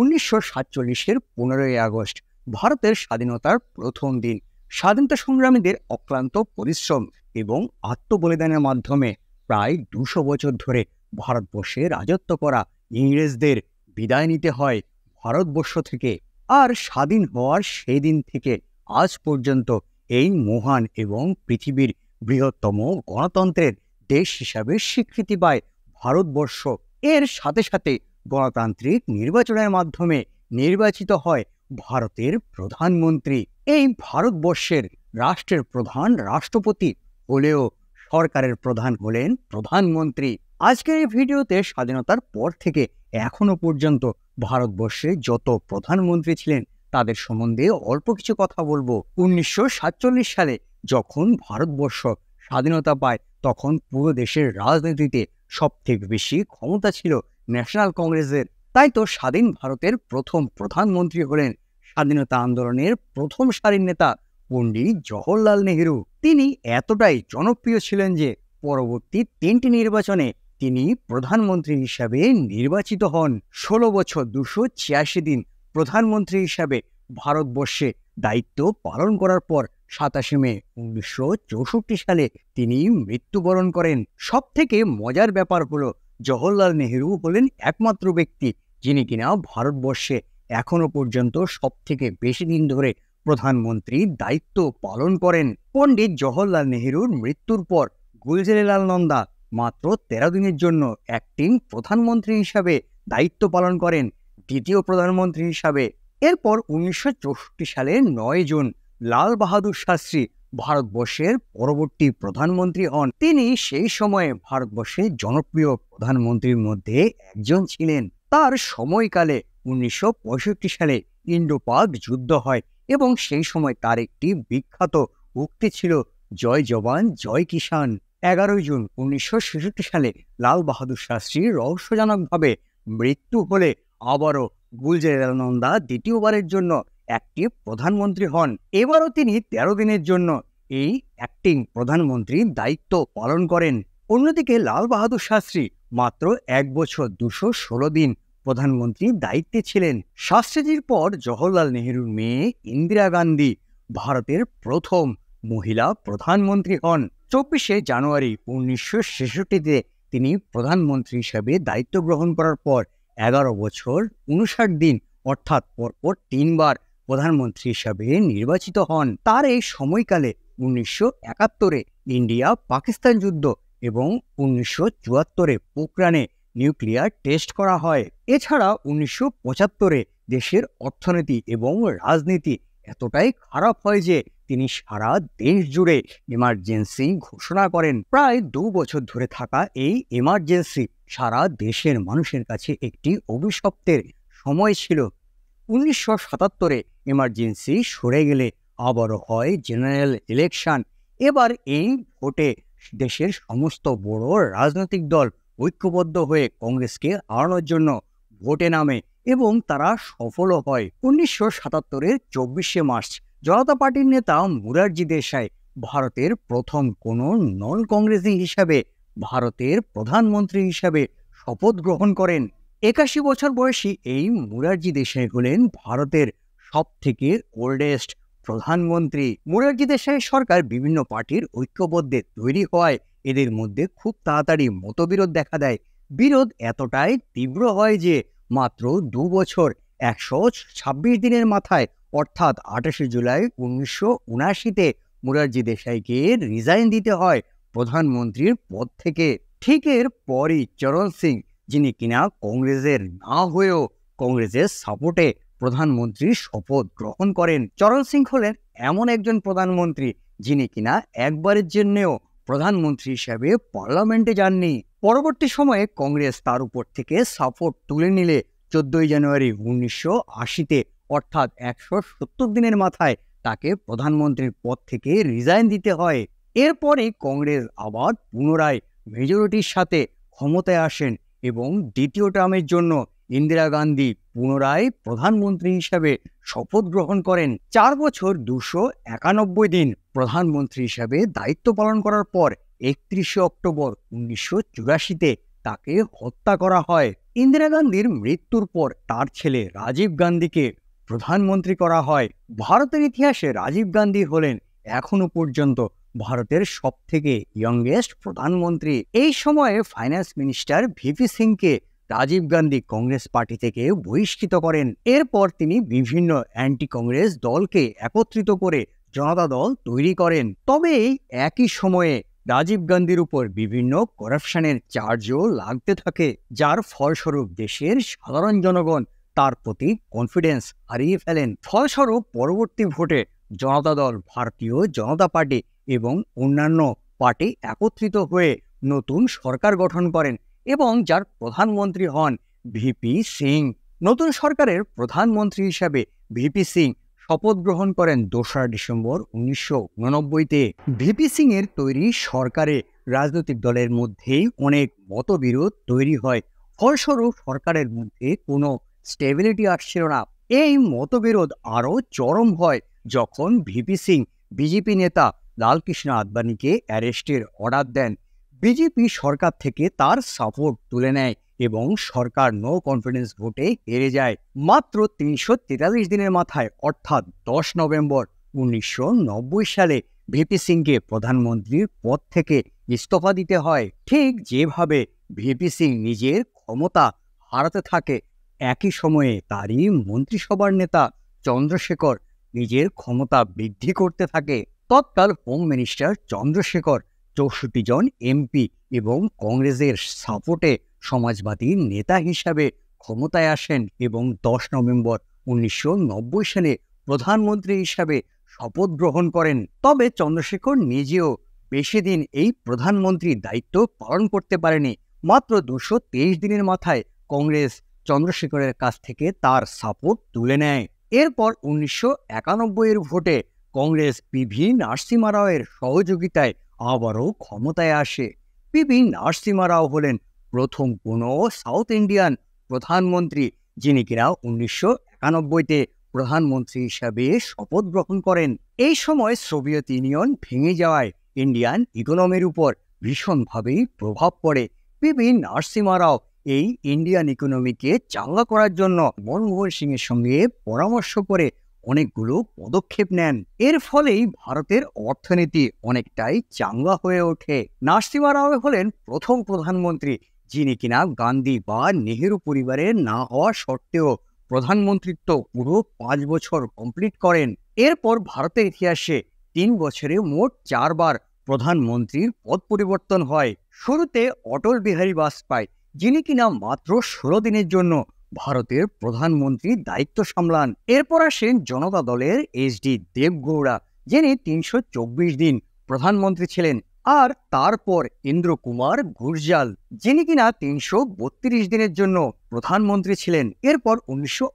উনিশশো সাতচল্লিশের পনেরোই আগস্ট ভারতের স্বাধীনতার প্রথম দিন স্বাধীনতা সংগ্রামীদের অক্লান্ত পরিশ্রম এবং আত্মবলিদানের মাধ্যমে প্রায় দুশো বছর ধরে ভারতবর্ষে রাজত্ব করা ইংরেজদের বিদায় নিতে হয় ভারতবর্ষ থেকে আর স্বাধীন হওয়ার সেই দিন থেকে আজ পর্যন্ত এই মহান এবং পৃথিবীর বৃহত্তম গণতন্ত্রের দেশ হিসাবে স্বীকৃতি পায় ভারতবর্ষ এর সাথে সাথে গণতান্ত্রিক নির্বাচনের মাধ্যমে নির্বাচিত হয় ভারতের প্রধানমন্ত্রী এই ভারতবর্ষের রাষ্ট্রের প্রধান রাষ্ট্রপতি হলেও সরকারের প্রধান হলেন প্রধানমন্ত্রী আজকের এই ভিডিওতে স্বাধীনতার পর থেকে এখনও পর্যন্ত ভারতবর্ষে যত প্রধানমন্ত্রী ছিলেন তাদের সম্বন্ধে অল্প কিছু কথা বলবো উনিশশো সালে যখন ভারতবর্ষ স্বাধীনতা পায় তখন পুরো দেশের রাজনীতিতে সবথেকে বেশি ক্ষমতা ছিল ন্যাশনাল কংগ্রেসের তাই তো স্বাধীন ভারতের প্রথম প্রধানমন্ত্রী হলেন স্বাধীনতা আন্দোলনের প্রথম সারির নেতা পণ্ডিত জওহরলাল নেহরু তিনি এতটাই জনপ্রিয় ছিলেন যে পরবর্তী তিনটি নির্বাচনে তিনি প্রধানমন্ত্রী হিসাবে নির্বাচিত হন ষোলো বছর দুশো ছিয়াশি দিন প্রধানমন্ত্রী হিসাবে ভারতবর্ষে দায়িত্ব পালন করার পর সাতাশে মে উনিশশো সালে তিনি মৃত্যুবরণ করেন সব থেকে মজার ব্যাপার হলো জওহরলাল নেহেরু হলেন একমাত্র ব্যক্তি যিনি কিনা ভারতবর্ষে এখনো পর্যন্ত সব থেকে বেশি দিন ধরে প্রধানমন্ত্রী দায়িত্ব পালন করেন পণ্ডিত জওহরলাল নেহেরুর মৃত্যুর পর গুলজেরিলাল নন্দা মাত্র তেরো দিনের জন্য অ্যাক্টিং প্রধানমন্ত্রী হিসাবে দায়িত্ব পালন করেন দ্বিতীয় প্রধানমন্ত্রী হিসাবে এরপর উনিশশো সালের নয় জুন লাল বাহাদুর শাস্ত্রী ভারতবর্ষের পরবর্তী প্রধানমন্ত্রী হন তিনি সেই সময়ে ভারতবর্ষের জনপ্রিয় প্রধানমন্ত্রীর মধ্যে একজন ছিলেন তার সময়কালে উনিশশো সালে ইন্ডো পাক যুদ্ধ হয় এবং সেই সময় তার একটি বিখ্যাত উক্তি ছিল জয় জওয়ান জয় কিষান এগারোই জুন উনিশশো সালে লাল বাহাদুর শাস্ত্রীর রহস্যজনকভাবে মৃত্যু হলে আবারও গুলজারানন্দা দ্বিতীয়বারের জন্য একটি প্রধানমন্ত্রী হন এবারও তিনি তেরো দিনের জন্য এই অ্যাক্টিং প্রধানমন্ত্রীর দায়িত্ব পালন করেন অন্যদিকে লাল বাহাদুর শাস্ত্রী মাত্র এক বছর দুশো ষোলো দিন প্রধানমন্ত্রী দায়িত্বে ছিলেন শাস্ত্রীজির পর জওহরলাল নেহরুর মেয়ে ইন্দিরা গান্ধী ভারতের প্রথম মহিলা প্রধানমন্ত্রী হন চব্বিশে জানুয়ারি উনিশশো ছেষট্টিতে তিনি প্রধানমন্ত্রী হিসেবে দায়িত্ব গ্রহণ করার পর এগারো বছর উনষাট দিন অর্থাৎ পরপর তিনবার প্রধানমন্ত্রী হিসাবে নির্বাচিত হন তার এই সময়কালে উনিশশো একাত্তরে ইন্ডিয়া পাকিস্তান যুদ্ধ এবং উনিশশো চুয়াত্তরে পোকরানে নিউক্লিয়ার টেস্ট করা হয় এছাড়া উনিশশো পঁচাত্তরে দেশের অর্থনীতি এবং রাজনীতি এতটাই খারাপ হয় যে তিনি সারা দেশ জুড়ে এমার্জেন্সি ঘোষণা করেন প্রায় দু বছর ধরে থাকা এই এমার্জেন্সি সারা দেশের মানুষের কাছে একটি অভিশপ্তের সময় ছিল উনিশশো সাতাত্তরে এমার্জেন্সি সরে গেলে আবারও হয় জেনারেল ইলেকশন এবার এই ভোটে দেশের সমস্ত বড় রাজনৈতিক দল ঐক্যবদ্ধ হয়ে কংগ্রেসকে হারানোর জন্য ভোটে নামে এবং তারা সফলও হয় উনিশশো সাতাত্তরের চব্বিশে মার্চ জনতা পার্টির নেতা মুরারজি দেশাই ভারতের প্রথম কোনো নন কংগ্রেসি হিসাবে ভারতের প্রধানমন্ত্রী হিসাবে শপথ গ্রহণ করেন একাশি বছর বয়সী এই মুরারজি দেশাই হলেন ভারতের সব থেকে ওল্ডেস্ট প্রধানমন্ত্রী মুরারজি দেশাই সরকার বিভিন্ন পার্টির ঐক্যবদ্ধে তৈরি হয় এদের মধ্যে খুব তাড়াতাড়ি মতবিরোধ দেখা দেয় বিরোধ এতটাই তীব্র হয় যে মাত্র দু বছর একশো ছাব্বিশ দিনের মাথায় অর্থাৎ আঠাশে জুলাই উনিশশো উনাশিতে মুরারজি দেশাইকে রিজাইন দিতে হয় প্রধানমন্ত্রীর পদ থেকে ঠিক এর পরই চরণ সিং যিনি কিনা কংগ্রেসের না হয়েও কংগ্রেসের সাপোর্টে প্রধানমন্ত্রীর শপথ গ্রহণ করেন চরণ সিং হলেন এমন একজন প্রধানমন্ত্রী যিনি কিনা একবারের জন্যেও প্রধানমন্ত্রী হিসেবে পার্লামেন্টে যাননি পরবর্তী সময়ে কংগ্রেস তার উপর থেকে সাপোর্ট তুলে নিলে চোদ্দই জানুয়ারি উনিশশো আশিতে অর্থাৎ একশো সত্তর দিনের মাথায় তাকে প্রধানমন্ত্রীর পদ থেকে রিজাইন দিতে হয় এরপরে কংগ্রেস আবার পুনরায় মেজরিটির সাথে ক্ষমতায় আসেন এবং দ্বিতীয় টার্মের জন্য ইন্দিরা গান্ধী পুনরায় প্রধানমন্ত্রী হিসাবে শপথ গ্রহণ করেন চার বছর দুশো একানব্বই দিন প্রধানমন্ত্রী হিসাবে দায়িত্ব পালন করার পর একত্রিশে অক্টোবর উনিশশো চুরাশিতে তাকে হত্যা করা হয় ইন্দিরা গান্ধীর মৃত্যুর পর তার ছেলে রাজীব গান্ধীকে প্রধানমন্ত্রী করা হয় ভারতের ইতিহাসে রাজীব গান্ধী হলেন এখনও পর্যন্ত ভারতের সব থেকে ইয়ংয়েস্ট প্রধানমন্ত্রী এই সময়ে ফাইন্যান্স মিনিস্টার ভিপি সিংকে রাজীব গান্ধী কংগ্রেস পার্টি থেকে বহিষ্কৃত করেন এরপর তিনি বিভিন্ন অ্যান্টি কংগ্রেস দলকে একত্রিত করে জনতা দল তৈরি করেন তবে একই সময়ে রাজীব গান্ধীর উপর বিভিন্ন করাপশনের চার্জও লাগতে থাকে যার ফলস্বরূপ দেশের সাধারণ জনগণ তার প্রতি কনফিডেন্স হারিয়ে ফেলেন ফলস্বরূপ পরবর্তী ভোটে জনতা দল ভারতীয় জনতা পার্টি এবং অন্যান্য পার্টি একত্রিত হয়ে নতুন সরকার গঠন করেন এবং যার প্রধানমন্ত্রী হন ভিপি সিং নতুন সরকারের প্রধানমন্ত্রী হিসাবে ভিপি সিং শপথ গ্রহণ করেন দোসরা ডিসেম্বর উনিশশো উননব্বইতে ভিপি সিং এর তৈরি সরকারে রাজনৈতিক দলের মধ্যেই অনেক মতবিরোধ তৈরি হয় ফলস্বরূপ সরকারের মধ্যে কোনো স্টেবিলিটি আসছিল না এই মতবিরোধ আরও চরম হয় যখন ভিপি সিং বিজেপি নেতা লালকৃষ্ণ আদবানিকে অ্যারেস্টের অর্ডার দেন বিজেপি সরকার থেকে তার সাপোর্ট তুলে নেয় এবং সরকার নো কনফিডেন্স ভোটে হেরে যায় মাত্র তিনশো তেতাল্লিশ দিনের মাথায় অর্থাৎ দশ নভেম্বর উনিশশো সালে ভিপি সিংকে প্রধানমন্ত্রীর পদ থেকে ইস্তফা দিতে হয় ঠিক যেভাবে ভিপি সিং নিজের ক্ষমতা হারাতে থাকে একই সময়ে তারই মন্ত্রিসভার নেতা চন্দ্রশেখর নিজের ক্ষমতা বৃদ্ধি করতে থাকে তৎকাল হোম মিনিস্টার চন্দ্রশেখর চৌষট্টি জন এমপি এবং কংগ্রেসের সাপোর্টে সমাজবাদী নেতা হিসাবে ক্ষমতায় আসেন এবং দশ নভেম্বর উনিশশো সালে প্রধানমন্ত্রী হিসাবে শপথ গ্রহণ করেন তবে চন্দ্রশেখর নিজেও বেশি দিন এই প্রধানমন্ত্রীর দায়িত্ব পালন করতে পারেনি মাত্র দুশো দিনের মাথায় কংগ্রেস চন্দ্রশেখরের কাছ থেকে তার সাপোর্ট তুলে নেয় এরপর উনিশশো এর ভোটে কংগ্রেস পিভি নারসিমা রাওয়ের সহযোগিতায় আবারও ক্ষমতায় আসে পিভি নারসিমা রাও হলেন প্রথম কোনো সাউথ ইন্ডিয়ান প্রধানমন্ত্রী যিনি কিনা উনিশশো একানব্বইতে প্রধানমন্ত্রী হিসাবে শপথ গ্রহণ করেন এই সময় সোভিয়েত ইউনিয়ন ভেঙে যাওয়ায় ইন্ডিয়ান ইকোনমির উপর ভীষণভাবেই প্রভাব পড়ে পিভি নারসিমা রাও এই ইন্ডিয়ান ইকোনমিকে চাঙ্গা করার জন্য মনমোহন সিংয়ের সঙ্গে পরামর্শ করে অনেকগুলো পদক্ষেপ নেন এর ফলেই ভারতের অর্থনীতি অনেকটাই চাঙ্গা হয়ে ওঠে নার্সিমা রাও হলেন প্রথম প্রধানমন্ত্রী যিনি কিনা গান্ধী বা নেহেরু পরিবারের না হওয়া সত্ত্বেও প্রধানমন্ত্রীত্ব পুরো পাঁচ বছর কমপ্লিট করেন এরপর ভারতের ইতিহাসে তিন বছরে মোট চারবার প্রধানমন্ত্রীর পদ পরিবর্তন হয় শুরুতে অটল বিহারী বাজপেয়ী যিনি কিনা মাত্র ষোলো দিনের জন্য ভারতের প্রধানমন্ত্রী দায়িত্ব সামলান এরপর আসেন জনতা দলের এইচডি দেবগৌড়া যিনি তিনশো দিন প্রধানমন্ত্রী ছিলেন আর তারপর ইন্দ্র কুমার ঘুরজাল যিনি কিনা তিনশো দিনের জন্য প্রধানমন্ত্রী ছিলেন এরপর উনিশশো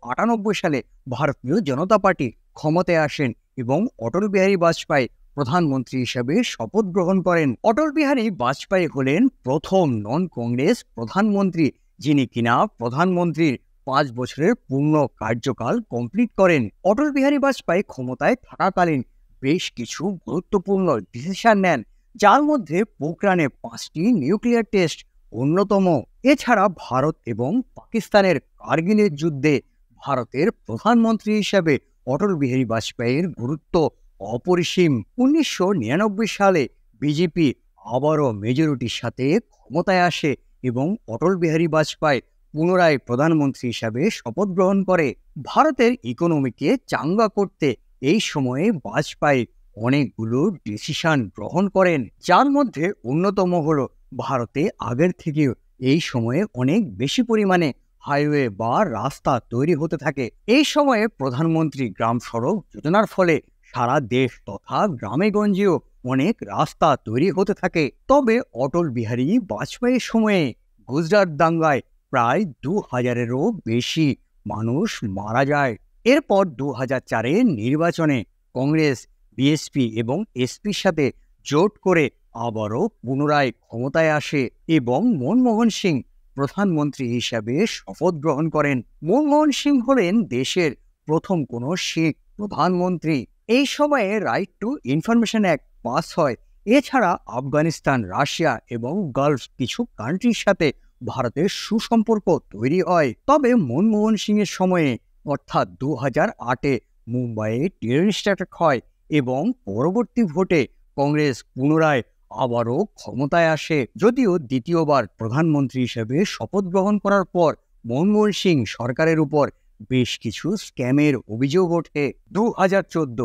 সালে ভারতীয় জনতা পার্টি ক্ষমতায় আসেন এবং অটল বিহারী বাজপেয়ী প্রধানমন্ত্রী হিসেবে শপথ গ্রহণ করেন অটল বিহারী বাজপেয়ী হলেন প্রথম নন কংগ্রেস প্রধানমন্ত্রী যিনি কিনা প্রধানমন্ত্রীর পাঁচ বছরের পূর্ণ কার্যকাল কমপ্লিট করেন অটল বিহারী বাজপেয়ী ক্ষমতায় থাকাকালীন বেশ কিছু গুরুত্বপূর্ণ ডিসিশন নেন যার মধ্যে পোখরানে পাঁচটি নিউক্লিয়ার টেস্ট অন্যতম এছাড়া ভারত এবং পাকিস্তানের কার্গিলের যুদ্ধে ভারতের প্রধানমন্ত্রী হিসেবে অটল বিহারী বাজপেয়ীর গুরুত্ব অপরিসীম উনিশশো সালে বিজেপি আবারও মেজরিটির সাথে ক্ষমতায় আসে এবং অটল বিহারী বাজপেয়ী পুনরায় প্রধানমন্ত্রী হিসাবে শপথ গ্রহণ করে ভারতের ইকোনমিকে চাঙ্গা করতে এই সময়ে বাজপেয়ী অনেকগুলো ডিসিশন গ্রহণ করেন যার মধ্যে অন্যতম হল ভারতে আগের থেকেও এই সময়ে অনেক বেশি পরিমাণে হাইওয়ে বা রাস্তা তৈরি হতে থাকে এই সময়ে প্রধানমন্ত্রী গ্রাম সড়ক যোজনার ফলে সারা দেশ তথা গ্রামেগঞ্জেও অনেক রাস্তা তৈরি হতে থাকে তবে অটল বিহারী বাজপেয়ীর সময়ে গুজরাট দাঙ্গায় প্রায় দু হাজারেরও বেশি মানুষ মারা যায় এরপর দু হাজার চারের নির্বাচনে কংগ্রেস বিএসপি এবং এসপির সাথে জোট করে আবারও পুনরায় ক্ষমতায় আসে এবং মনমোহন সিং প্রধানমন্ত্রী হিসাবে শপথ গ্রহণ করেন মনমোহন সিং হলেন দেশের প্রথম কোনো শিখ প্রধানমন্ত্রী এই সময়ে right to information act pass হয় এছাড়া আফগানিস্তান রাশিয়া এবং গালফ কিছু কান্ট্রির সাথে ভারতের সুসম্পর্ক তৈরি হয় তবে মনমোহন সিংয়ের সময়ে অর্থাৎ দু হাজার আটে মুম্বাইয়ে টেরিস্ট অ্যাটাক হয় এবং পরবর্তী ভোটে কংগ্রেস পুনরায় আবারও ক্ষমতায় আসে যদিও দ্বিতীয়বার প্রধানমন্ত্রী হিসেবে শপথ গ্রহণ করার পর মনমোহন সিং সরকারের উপর বেশ কিছু স্ক্যামের অভিযোগ ওঠে দু হাজার চোদ্দ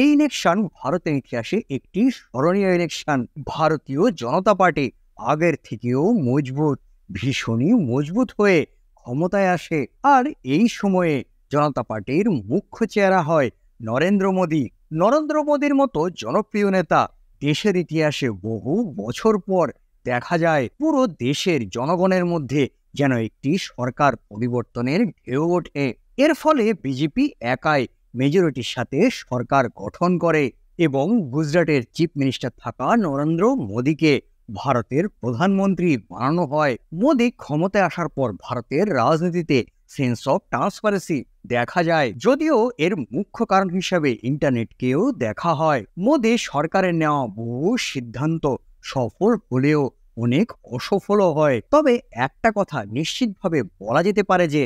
এই ইলেকশন ভারতের ইতিহাসে একটি স্মরণীয় ইলেকশন ভারতীয় জনতা পার্টি আগের থেকেও মজবুত ভীষণই মজবুত হয়ে ক্ষমতায় আসে আর এই সময়ে জনতা পার্টির মুখ্য চেহারা হয় নরেন্দ্র মোদী নরেন্দ্র মোদীর মতো জনপ্রিয় নেতা দেশের ইতিহাসে বহু বছর পর দেখা যায় পুরো দেশের জনগণের মধ্যে যেন একটি সরকার পরিবর্তনের ঢেউ ওঠে এর ফলে বিজেপি একাই মেজরিটির সাথে সরকার গঠন করে এবং গুজরাটের চিফ মিনিস্টার থাকা নরেন্দ্র মোদীকে ভারতের প্রধানমন্ত্রী বানানো হয় মোদী ক্ষমতায় আসার পর ভারতের রাজনীতিতে সেন্স অফ ট্রান্সপারেন্সি দেখা যায় যদিও এর মুখ্য কারণ হিসাবে ইন্টারনেটকেও দেখা হয় মোদী সরকারের নেওয়া বহু সিদ্ধান্ত সফল হলেও অনেক অসফলও হয় তবে একটা কথা নিশ্চিতভাবে বলা যেতে পারে যে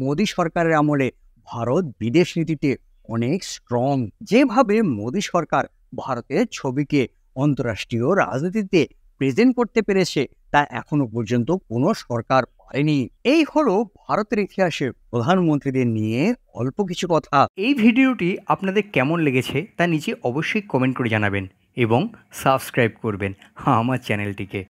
মোদী সরকারের আমলে ভারত বিদেশ নীতিতে অনেক স্ট্রং যেভাবে মোদী সরকার ভারতের ছবিকে অন্তরাষ্ট্রীয় রাজনীতিতে প্রেজেন্ট করতে পেরেছে তা এখনো পর্যন্ত কোনো সরকার পারেনি এই হলো ভারতের ইতিহাসে প্রধানমন্ত্রীদের নিয়ে অল্প কিছু কথা এই ভিডিওটি আপনাদের কেমন লেগেছে তা নিচে অবশ্যই কমেন্ট করে জানাবেন এবং সাবস্ক্রাইব করবেন আমার চ্যানেলটিকে